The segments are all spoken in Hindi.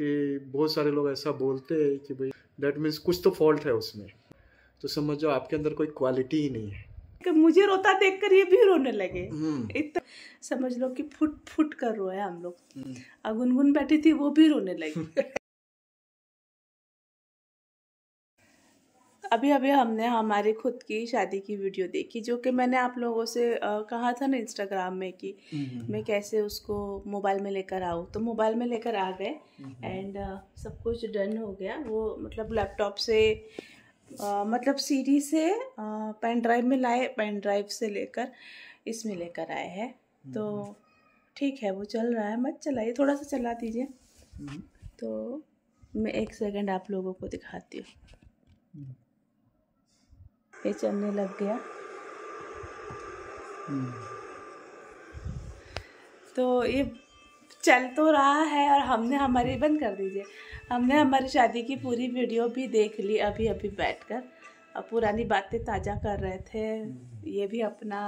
कि बहुत सारे लोग ऐसा बोलते हैं कि भाई डैट मीन्स कुछ तो फॉल्ट है उसमें तो समझ जाओ आपके अंदर कोई क्वालिटी ही नहीं है मुझे रोता देखकर ये भी रोने लगे हम्म। इतना समझ लो कि फुट फुट कर रोया हम लोग अगुनगुन हम्म। गुनगुन बैठी थी वो भी रोने लगी अभी अभी हमने हमारी खुद की शादी की वीडियो देखी जो कि मैंने आप लोगों से कहा था ना इंस्टाग्राम में कि हम्म, हम्म, हम्म। मैं कैसे उसको मोबाइल में लेकर आऊँ तो मोबाइल में लेकर आ गए एंड सब कुछ डन हो गया वो मतलब लैपटॉप से आ, मतलब सीडी से पेन ड्राइव में लाए पेन ड्राइव से लेकर इसमें लेकर आए हैं तो ठीक है वो चल रहा है मत चलाइए थोड़ा सा चला दीजिए तो मैं एक सेकंड आप लोगों को दिखाती हूँ ये चलने लग गया हम्म। तो ये चल तो रहा है और हमने हमारी बंद कर दीजिए हमने हमारी शादी की पूरी वीडियो भी देख ली अभी अभी बैठकर अब पुरानी बातें ताज़ा कर रहे थे हम्म। ये भी अपना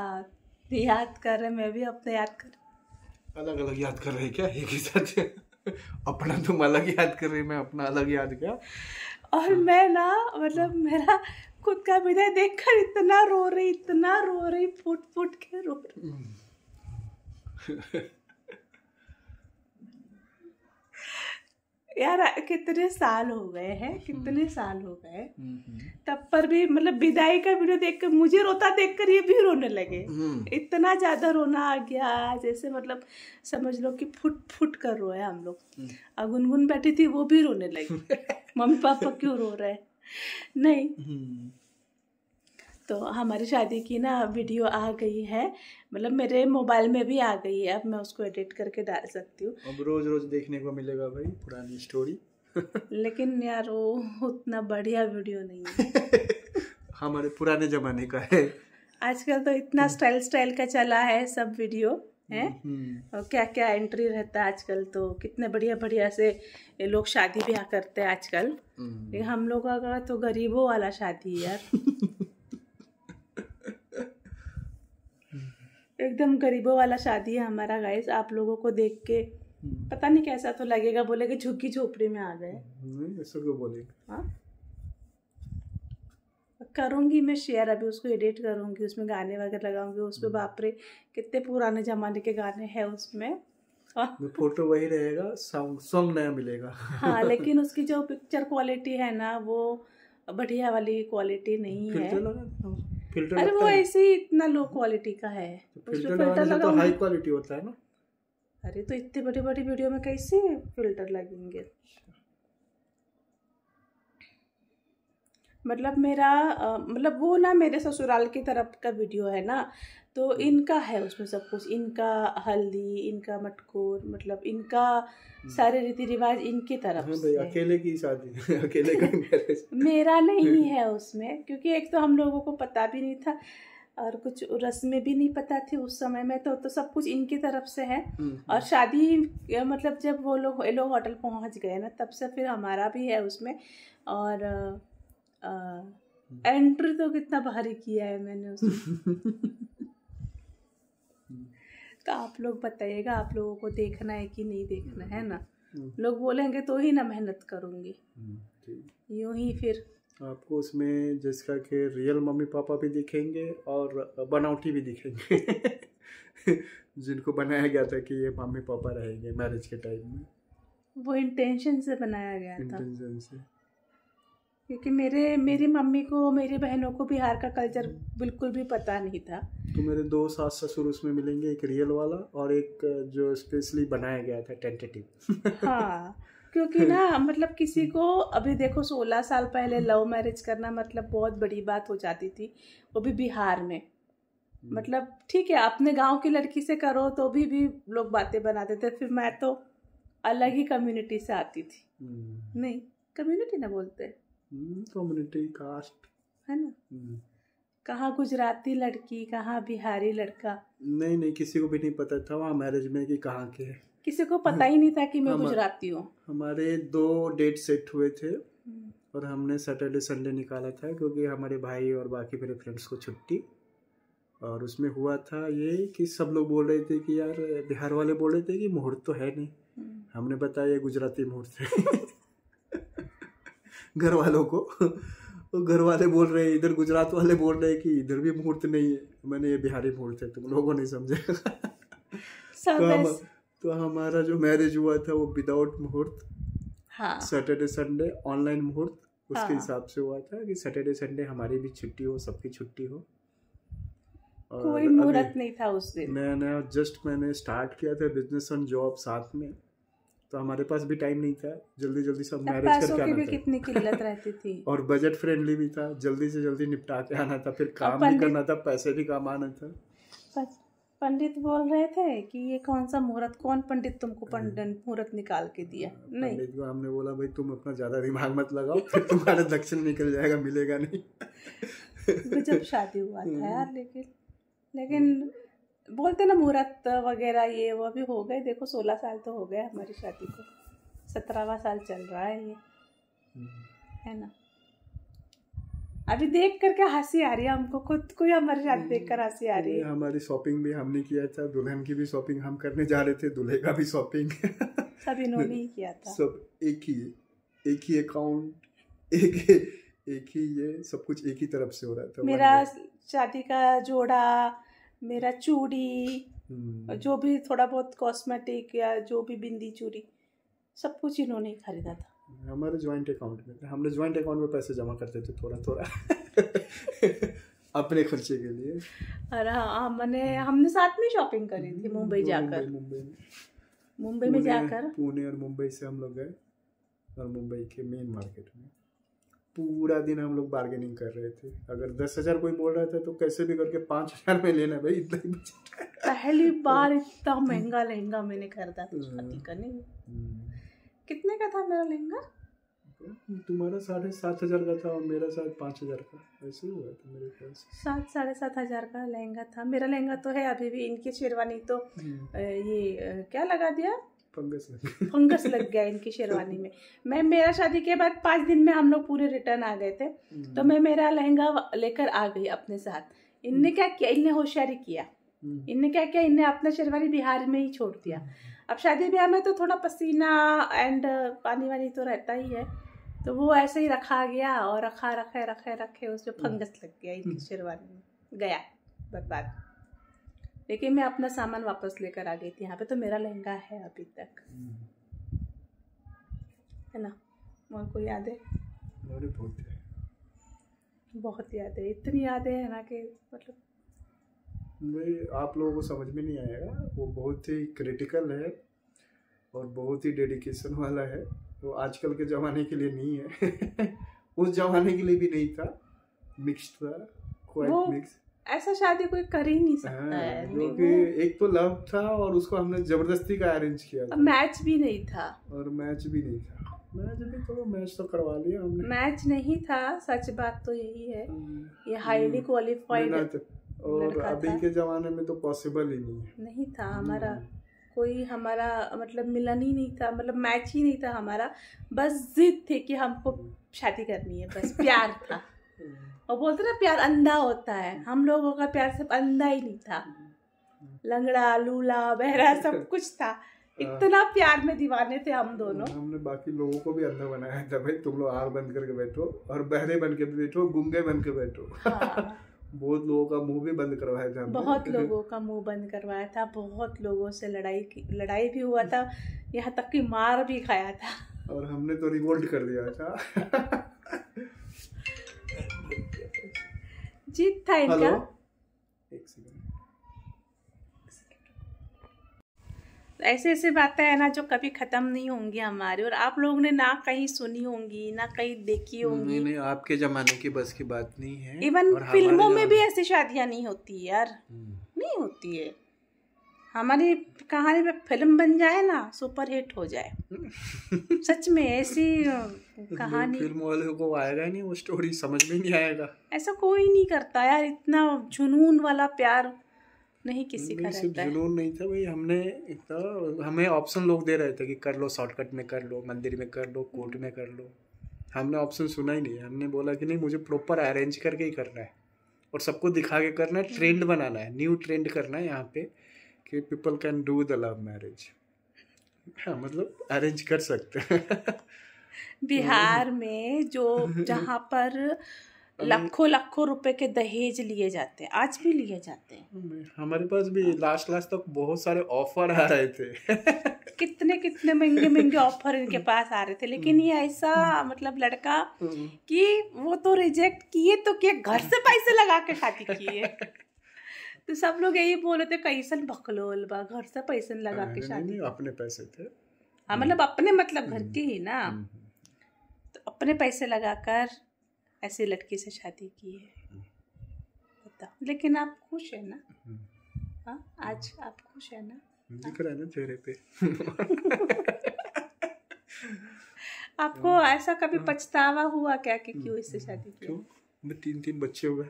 याद कर रहे मैं भी अपना याद कर अलग अलग याद कर रही क्या एक ही साथ अपना तुम अलग याद कर रही मैं अपना अलग याद क्या और मैं ना मतलब मेरा खुद का विदय देखकर इतना रो रही इतना रो रही फूट फूट के रो रही यार कितने साल हो गए हैं कितने साल हो गए तब पर भी मतलब विदाई का वीडियो देखकर मुझे रोता देखकर ये भी रोने लगे हम्म। इतना ज्यादा रोना आ गया जैसे मतलब समझ लो कि फुट फुट कर रोया हम लोग और हम्म। गुनगुन बैठी थी वो भी रोने लगी मम्मी पापा क्यों रो रहे नहीं हम्म। तो हमारी शादी की ना वीडियो आ गई है मतलब मेरे मोबाइल में भी आ गई है अब मैं उसको एडिट करके डाल सकती हूँ अब रोज रोज देखने को मिलेगा भाई पुरानी स्टोरी लेकिन यार वो उतना बढ़िया वीडियो नहीं है हमारे पुराने जमाने का है आजकल तो इतना हम्म। स्टाइल स्टाइल का चला है सब वीडियो हैं हम्म। और क्या क्या एंट्री रहता है आजकल तो कितने बढ़िया बढ़िया से ये लोग शादी ब्याह करते हैं आजकल लेकिन हम्म। हम लोग का तो गरीबों वाला शादी है यार एकदम गरीबों वाला शादी है हमारा गाइस आप लोगों को देख के हम्म। पता नहीं कैसा तो लगेगा बोलेगा झुग्गी झोपड़ी में आ गए ऐसा क्यों बोलेगा हाँ करूँगी मैं शेयर अभी उसको एडिट करूँगी उसमें गाने वगैरह लगाऊंगी उस पर हम्म। बापरे कितने पुराने ज़माने के गाने हैं उसमें फोटो हाँ। वही रहेगा सॉन्ग सॉन्ग नया मिलेगा हाँ लेकिन उसकी जो पिक्चर क्वालिटी है ना वो बढ़िया वाली क्वालिटी नहीं है फिल्टर अरे वो ऐसे ही इतना लो क्वालिटी का है फिल्टर फिल्टर तो हाई क्वालिटी तो होता है ना अरे तो इतने बड़े बड़े वीडियो में कैसे फिल्टर लगेंगे मतलब मेरा मतलब वो ना मेरे ससुराल की तरफ का वीडियो है ना तो हम्म। इनका है उसमें सब कुछ इनका हल्दी इनका मटकोर मतलब इनका हम्म। सारे रीति रिवाज इनकी तरफ हाँ भाई अकेले की शादी अकेले का मेरा नहीं है उसमें क्योंकि एक तो हम लोगों को पता भी नहीं था और कुछ रस्में भी नहीं पता थी उस समय में तो तो सब कुछ इनकी तरफ से है हम्म, और शादी मतलब जब वो लोग लोग होटल पहुंच गए ना तब से फिर हमारा भी है उसमें और एंट्री तो कितना भारी किया है मैंने उसमें तो आप लोग बताइएगा आप लोगों को देखना है कि नहीं देखना है ना लोग बोलेंगे तो ही ना मेहनत करूंगी यूं ही फिर आपको उसमें जिसका के रियल मम्मी पापा भी दिखेंगे और बनावटी भी दिखेंगे जिनको बनाया गया था कि ये मम्मी पापा रहेंगे मैरिज के टाइम में वो इंटेंशन से बनाया गया था इंटेंशन से क्योंकि मेरे मेरी मम्मी को मेरी बहनों को बिहार का कल्चर बिल्कुल भी पता नहीं था तो मेरे दो सास ससुर उसमें मिलेंगे एक रियल वाला और एक जो स्पेशली बनाया गया था टेंटेटिव हाँ क्योंकि ना मतलब किसी को अभी देखो सोलह साल पहले लव मैरिज करना मतलब बहुत बड़ी बात हो जाती थी वो भी बिहार में हम्म। मतलब ठीक है अपने गांव की लड़की से करो तो भी भी लोग बातें बनाते थे फिर मैं तो अलग ही कम्युनिटी से आती थी हम्म। नहीं कम्युनिटी ना बोलते कम्युनिटी हम्म, कास्ट है ना हम्म। कहाँ गुजराती लड़की कहाँ बिहारी लड़का नहीं नहीं किसी को भी नहीं पता था वहाँ मैरिज में कि कहाँ के है किसी को पता ही नहीं था कि मैं गुजराती हूँ हमारे दो डेट सेट हुए थे हम्म। और हमने सैटरडे संडे निकाला था क्योंकि हमारे भाई और बाकी मेरे फ्रेंड्स को छुट्टी और उसमें हुआ था ये कि सब लोग बोल रहे थे कि यार बिहार वाले बोल रहे थे कि मुहूर्त तो है नहीं हमने बताया गुजराती मुहूर्त है घर वालों को तो घर वाले बोल रहे हैं इधर गुजरात वाले बोल रहे हैं कि इधर भी मुहूर्त नहीं है मैंने ये बिहारी मुहूर्त है तुम लोगों ने समझे तो, हम, तो हमारा जो मैरिज हुआ था वो विदाउट मुहूर्त सैटरडे संडे ऑनलाइन मुहूर्त उसके हाँ। हिसाब से हुआ था कि सैटरडे संडे हमारी भी छुट्टी हो सबकी छुट्टी हो कोई मुहूर्त नहीं था उस दिन नया नया जस्ट मैंने स्टार्ट किया था बिजनेस एंड जॉब साथ में तो हमारे पास भी टाइम नहीं था जल्दी जल्दी सब मैरिज करके आना भी था कितनी किल्लत रहती थी और बजट फ्रेंडली भी था जल्दी से जल्दी निपटा के आना था फिर काम भी करना था पैसे भी कमाना था पंडित बोल रहे थे कि ये कौन सा मुहूर्त कौन पंडित तुमको पंडित हम्म। मुहूर्त निकाल के दिया नहीं पंडित को हमने बोला भाई तुम अपना ज्यादा दिमाग मत लगाओ फिर तुम्हारा दक्षिण निकल जाएगा मिलेगा नहीं जब शादी हुआ था हम्म। यार लेकिन लेकिन बोलते ना मुहूर्त वगैरह ये वो अभी हो गए देखो सोलह साल तो हो गया हमारी शादी को सत्रहवा साल चल रहा है ये हम्म। है ना अभी देख करके हंसी आ रही है हमको खुद को ही हमारी साथ हम्म। देख कर हंसी आ रही है हमारी शॉपिंग भी हमने किया था दुल्हन की भी शॉपिंग हम करने जा रहे थे दूल्हे का भी शॉपिंग सब इन्होंने ही किया था सब एक ही एक ही अकाउंट एक एक ही ये सब कुछ एक ही तरफ से हो रहा था मेरा शादी का जोड़ा मेरा चूड़ी हम्म। जो भी थोड़ा बहुत कॉस्मेटिक या जो भी बिंदी चूड़ी सब कुछ इन्होंने खरीदा था हमारे ज्वाइंट अकाउंट में हम लोग ज्वाइंट अकाउंट में पैसे जमा करते थे थोड़ा थोड़ा अपने खर्चे के लिए अरे हाँ, हाँ मैंने हमने साथ में शॉपिंग करी थी मुंबई जाकर मुंबई में मुंबई में जाकर पुणे और मुंबई से हम लोग गए और मुंबई के मेन मार्केट में पूरा दिन हम लोग बार्गेनिंग कर रहे थे अगर दस हजार कोई बोल रहा था तो कैसे भी करके पांच हजार में लेना भाई इतना ही पहली बार इतना महंगा लहंगा मैंने खरीदा हाँ। करने हम्म। कितने का था मेरा लहंगा तुम्हारा साढ़े सात हजार का था और मेरा साढ़े पाँच हजार का ऐसे ही हुआ था मेरे पास सात साढ़े सात हजार का लहंगा था मेरा लहंगा तो है अभी भी इनकी शेरवानी तो हम्म। ये क्या लगा दिया फंगस लग फंगस लग गया इनकी शेरवानी में मैं मेरा शादी के बाद पाँच दिन में हम लोग पूरे रिटर्न आ गए थे तो हम्म। मैं मेरा लहंगा लेकर आ गई अपने साथ इनने क्या किया इनने होशियारी किया हम्म। इनने क्या किया इनने अपना शेरवानी बिहार में ही छोड़ दिया हम्म। अब शादी ब्याह में तो थोड़ा पसीना एंड पानी वानी तो रहता ही है तो वो ऐसे ही रखा गया और रखा रखे रखे रखे उसमें फंगस लग गया इनकी शेरवानी में गया बर्बाद लेकिन मैं अपना सामान वापस लेकर आ गई थी यहाँ पे तो मेरा लहंगा है अभी तक है ना और कोई याद है बहुत याद है इतनी याद है ना कि मतलब नहीं आप लोगों को समझ में नहीं आएगा वो बहुत ही क्रिटिकल है और बहुत ही डेडिकेशन वाला है वो आजकल के ज़माने के लिए नहीं है उस ज़माने के लिए भी नहीं था मिक्स था क्वाइट मिक्स ऐसा शादी कोई कर ही नहीं सकता हाँ, है क्योंकि एक तो लव था और उसको हमने जबरदस्ती का अरेंज किया था मैच भी नहीं था और मैच भी नहीं था मैच भी तो मैच तो करवा लिया हमने मैच नहीं था सच बात तो यही है हाँ। ये हाईली हम्म, क्वालिफाइड और अभी के जमाने में तो पॉसिबल ही नहीं है नहीं था हमारा हम्म। कोई हमारा मतलब मिलन ही नहीं था मतलब मैच ही नहीं था हमारा बस जिद थी कि हमको हम्म। शादी करनी है बस प्यार था और बोलते ना प्यार अंधा होता है हम लोगों का प्यार सब अंधा ही नहीं था लंगड़ा लूला बहरा सब कुछ था हाँ। इतना प्यार में दीवाने थे हम दोनों हमने बाकी लोगों को भी अंधा बनाया था भाई तुम लोग आर बंद करके बैठो और बहरे बन के बैठो गुंगे बन के बैठो हाँ। बहुत लोगों का मुंह भी बंद करवाया था बहुत लोगों का मुंह बंद करवाया था बहुत लोगों से लड़ाई की लड़ाई भी हुआ था यहाँ तक कि मार भी खाया था और हमने तो रिवोल्ट कर दिया था जीत था इनका ऐसे ऐसे बातें हैं ना जो कभी ख़त्म नहीं होंगी हमारे और आप लोगों ने ना कहीं सुनी होंगी ना कहीं देखी होंगी नहीं नहीं आपके ज़माने की बस की बात नहीं है इवन फिल्मों में भी ऐसी शादियां नहीं होती यार हम्म। नहीं होती है हमारी कहानी पे फिल्म बन जाए ना सुपर हिट हो जाए सच में ऐसी कहानी फिल्म वाले को आएगा नहीं वो स्टोरी समझ में नहीं आएगा ऐसा कोई नहीं करता यार इतना जुनून वाला प्यार नहीं किसी का रहता जुनून नहीं था भाई हमने इतना हमें ऑप्शन लोग दे रहे थे कि कर लो शॉर्टकट में कर लो मंदिर में कर लो कोर्ट में कर लो हमने ऑप्शन सुना ही नहीं हमने बोला कि नहीं मुझे प्रॉपर अरेंज करके ही करना है और सबको दिखा के करना है ट्रेंड बनाना है न्यू ट्रेंड करना है यहाँ पे कि people can do the love marriage हाँ मतलब अरेंज कर सकते हैं बिहार में जो जहाँ पर लाखों लाखों रुपए के दहेज लिए जाते हैं आज भी लिए जाते हैं हमारे पास भी लास्ट लास्ट तक तो बहुत सारे ऑफर आ रहे थे कितने कितने महंगे महंगे ऑफर इनके पास आ रहे थे लेकिन ये ऐसा मतलब लड़का हम्म। कि वो तो रिजेक्ट किए तो क्या घर से पैसे लगा के शादी किए तो सब लोग यही बोल रहे थे कैसन बकलोल बा घर से पैसे लगा के शादी अपने पैसे थे हाँ मतलब अपने मतलब घर हम्म, के ही ना हम्म, हम्म। तो अपने पैसे लगाकर ऐसे लड़की से शादी की है लेकिन आप खुश है ना हाँ आज आप खुश है ना दिख रहा है ना चेहरे पे आपको हाँ। ऐसा कभी हाँ। पछतावा हुआ क्या कि क्यों इससे शादी की तीन तीन बच्चे हुए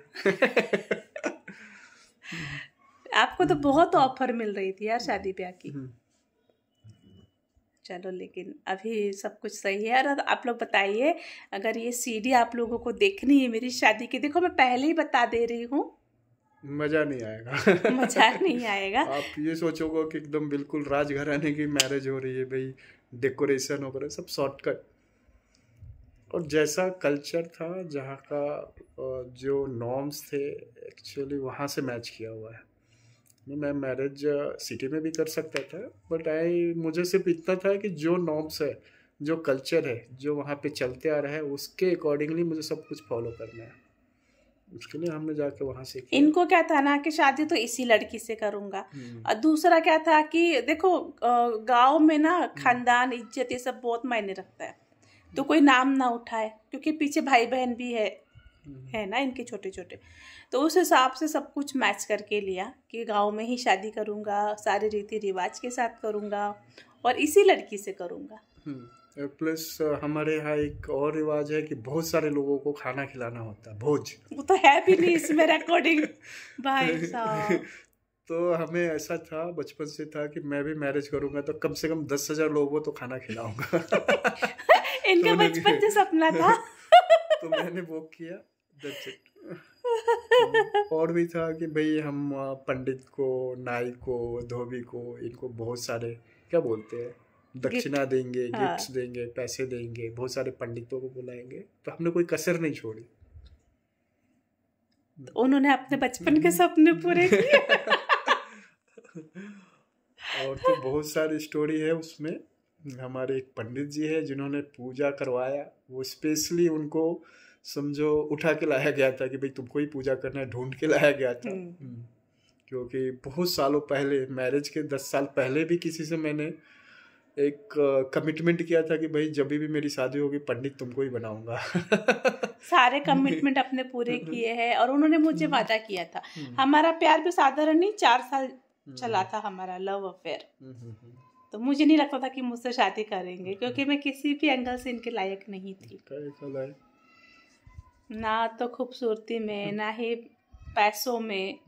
आपको तो बहुत ऑफर मिल रही थी यार शादी ब्याह की हम्म। चलो लेकिन अभी सब कुछ सही है और आप लोग बताइए अगर ये सीडी आप लोगों को देखनी है मेरी शादी की देखो मैं पहले ही बता दे रही हूँ मजा नहीं आएगा मजा नहीं आएगा आप ये सोचोगे कि एकदम बिल्कुल राजघराने की मैरिज हो रही है भाई डेकोरेशन वगैरह सब शॉर्टकट और जैसा कल्चर था जहाँ का जो नॉर्म्स थे एक्चुअली वहाँ से मैच किया हुआ है मैं मैरिज सिटी में भी कर सकता था बट आई मुझे सिर्फ इतना था कि जो नॉर्म्स है जो कल्चर है जो वहाँ पे चलते आ रहा है उसके अकॉर्डिंगली मुझे सब कुछ फॉलो करना है उसके लिए हमने जाके वहाँ से इनको क्या था ना कि शादी तो इसी लड़की से करूँगा हम्म। और दूसरा क्या था कि देखो गांव में ना हम्म। खानदान इज्जत ये सब बहुत मायने रखता है तो कोई नाम ना उठाए क्योंकि पीछे भाई बहन भी है हम्म। है ना इनके छोटे छोटे तो उस हिसाब से सब कुछ मैच करके लिया कि गांव में ही शादी करूँगा सारे रीति रिवाज के साथ करूँगा और इसी लड़की से करूँगा हम्म, प्लस हमारे यहाँ एक और रिवाज है कि बहुत सारे लोगों को खाना खिलाना होता है भोज वो तो है भी नहीं इसमें रिकॉर्डिंग भाई साहब तो हमें ऐसा था बचपन से था कि मैं भी मैरिज करूंगा तो कम से कम दस हजार लोगों को तो खाना खिलाऊंगा इनका तो बचपन जो सपना था तो मैंने वो किया दैट्स इट तो और भी था कि भाई हम पंडित को नाई को धोबी को इनको बहुत सारे क्या बोलते हैं दक्षिणा देंगे हाँ। गिफ्ट्स देंगे पैसे देंगे बहुत सारे पंडितों को बुलाएंगे तो हमने कोई कसर नहीं छोड़ी तो उन्होंने अपने बचपन के सपने पूरे किए और तो बहुत सारी स्टोरी है उसमें हमारे एक पंडित जी है जिन्होंने पूजा करवाया वो स्पेशली उनको समझो उठा के लाया गया था कि भाई तुमको ही पूजा करना है ढूंढ के लाया गया था हम्म। हम्म। क्योंकि बहुत सालों पहले मैरिज के दस साल पहले भी किसी से मैंने एक कमिटमेंट uh, किया था कि भाई जब भी मेरी शादी होगी पंडित तुमको ही बनाऊंगा सारे कमिटमेंट अपने पूरे किए हैं और उन्होंने मुझे हम्म। वादा किया था हमारा प्यार भी साधारण नहीं चार साल चला था हमारा लव अफेयर तो मुझे नहीं लगता था कि मुझसे शादी करेंगे हम्म। क्योंकि मैं किसी भी एंगल से इनके लायक नहीं थी ना तो खूबसूरती में ना ही पैसों में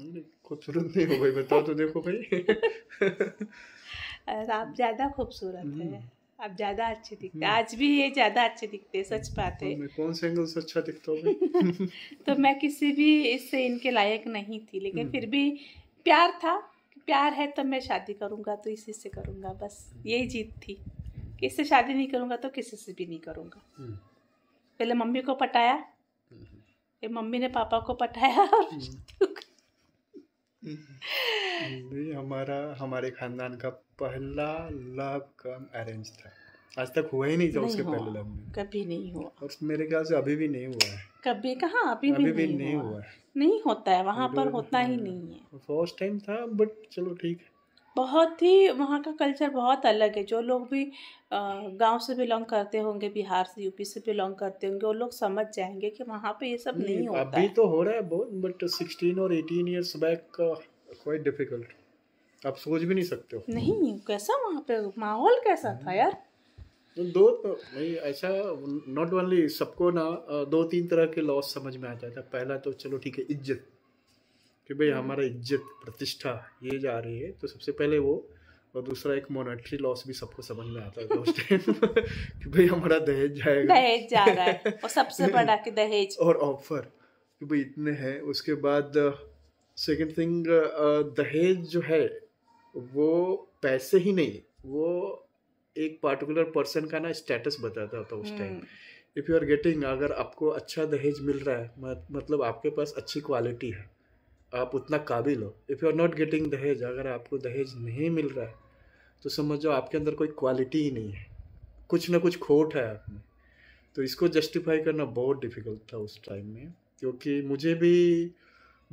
खूबसूरत नहीं हो गई बताओ तो देखो भाई आप ज़्यादा खूबसूरत है हम्म। आप ज़्यादा अच्छे दिखते हम्म। आज भी ये ज़्यादा अच्छे दिखते सच बात है तो मैं कौन से एंगल से अच्छा दिखता हूँ तो मैं किसी भी इससे इनके लायक नहीं थी लेकिन फिर भी प्यार था प्यार है तो मैं शादी करूँगा तो इसी से करूँगा बस यही जीत थी कि इससे शादी नहीं करूँगा तो किसी से भी नहीं करूँगा हम्म। पहले मम्मी को पटाया हम्म। फिर मम्मी ने पापा को पटाया और हम्म। हमारा हमारे खानदान का पहला लव कम अरेंज था आज तक हुआ ही नहीं था उसके पहले लव में कभी नहीं हुआ और मेरे ख्याल से अभी भी नहीं हुआ है कभी कहा अभी, भी, भी नहीं, नहीं हुआ।, हुआ नहीं होता है वहाँ पर होता ही नहीं है फर्स्ट टाइम था बट चलो ठीक है बहुत ही वहाँ का कल्चर बहुत अलग है जो लोग भी गांव से बिलोंग करते होंगे बिहार से यूपी से बिलोंग करते होंगे वो लोग समझ जाएंगे कि वहाँ पे ये सब नहीं, नहीं होता अभी है। तो हो रहा है बहुत बट सिक्सटीन और eighteen years back quite difficult आप सोच भी नहीं सकते हो नहीं कैसा वहाँ पे माहौल कैसा था यार दो तो नहीं ऐसा नॉट ओनली सबको ना दो तीन तरह के लॉस समझ में आ जाता है पहला तो चलो ठीक है इज्जत कि भाई हम्म। हमारा इज्जत प्रतिष्ठा ये जा रही है तो सबसे पहले वो और दूसरा एक मोनेटरी लॉस भी सबको समझ में आता है उस कि भाई हमारा दहेज जाएगा दहेज जा रहा है और सबसे बड़ा कि दहेज और ऑफर कि भाई इतने हैं उसके बाद सेकंड थिंग दहेज जो है वो पैसे ही नहीं वो एक पार्टिकुलर पर्सन का ना स्टेटस बताता था उस time if you are getting अगर आपको अच्छा दहेज मिल रहा है मत, मतलब आपके पास अच्छी क्वालिटी है आप उतना काबिल हो if you are not getting दहेज अगर आपको दहेज नहीं मिल रहा है तो समझ जाओ आपके अंदर कोई क्वालिटी ही नहीं है कुछ ना कुछ खोट है आप में तो इसको जस्टिफाई करना बहुत डिफ़िकल्ट था उस टाइम में क्योंकि मुझे भी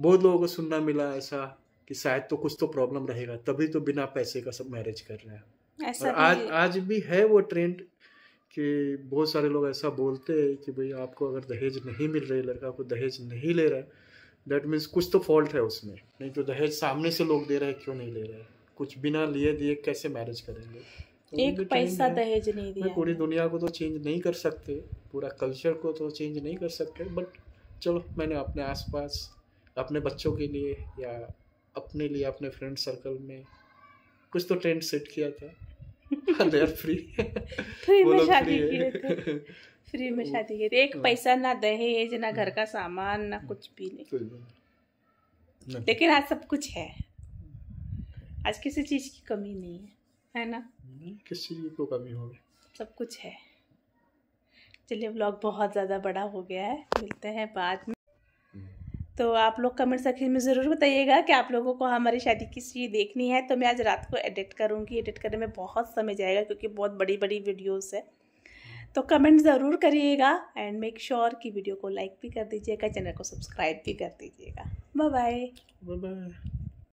बहुत लोगों को सुनना मिला ऐसा कि शायद तो कुछ तो प्रॉब्लम रहेगा तभी तो बिना पैसे का सब मैरिज कर रहे हैं ऐसा आज आज भी है वो ट्रेंड कि बहुत सारे लोग ऐसा बोलते हैं कि भाई आपको अगर दहेज नहीं मिल रही लड़का को दहेज नहीं ले रहा है दैट मीन्स कुछ तो फॉल्ट है उसमें नहीं तो दहेज सामने से लोग दे रहे हैं क्यों नहीं ले रहे कुछ बिना लिए दिए कैसे मैरिज करेंगे तो एक पैसा दहेज नहीं दिया पूरी दुनिया को तो चेंज नहीं कर सकते पूरा कल्चर को तो चेंज नहीं कर सकते बट चलो मैंने अपने आसपास अपने बच्चों के लिए या अपने लिए अपने फ्रेंड सर्कल में कुछ तो ट्रेंड सेट किया था अरे फ्री फ्री में शादी किए थे फ्री में शादी की एक हाँ। पैसा ना दहेज ना घर का सामान ना हाँ। कुछ भी नहीं लेकिन आज सब कुछ है आज किसी चीज की कमी नहीं है है ना किस चीज की को कमी होगी सब कुछ है चलिए ब्लॉग बहुत ज़्यादा बड़ा हो गया है मिलते हैं बाद में तो आप लोग कमेंट सेक्शन में ज़रूर बताइएगा कि आप लोगों को हमारी शादी की चीज़ देखनी है तो मैं आज रात को एडिट करूँगी एडिट करने में बहुत समय जाएगा क्योंकि बहुत बड़ी बड़ी वीडियोस है तो कमेंट ज़रूर करिएगा एंड मेक श्योर कि वीडियो को लाइक भी कर दीजिएगा चैनल को सब्सक्राइब भी कर दीजिएगा बाय बाय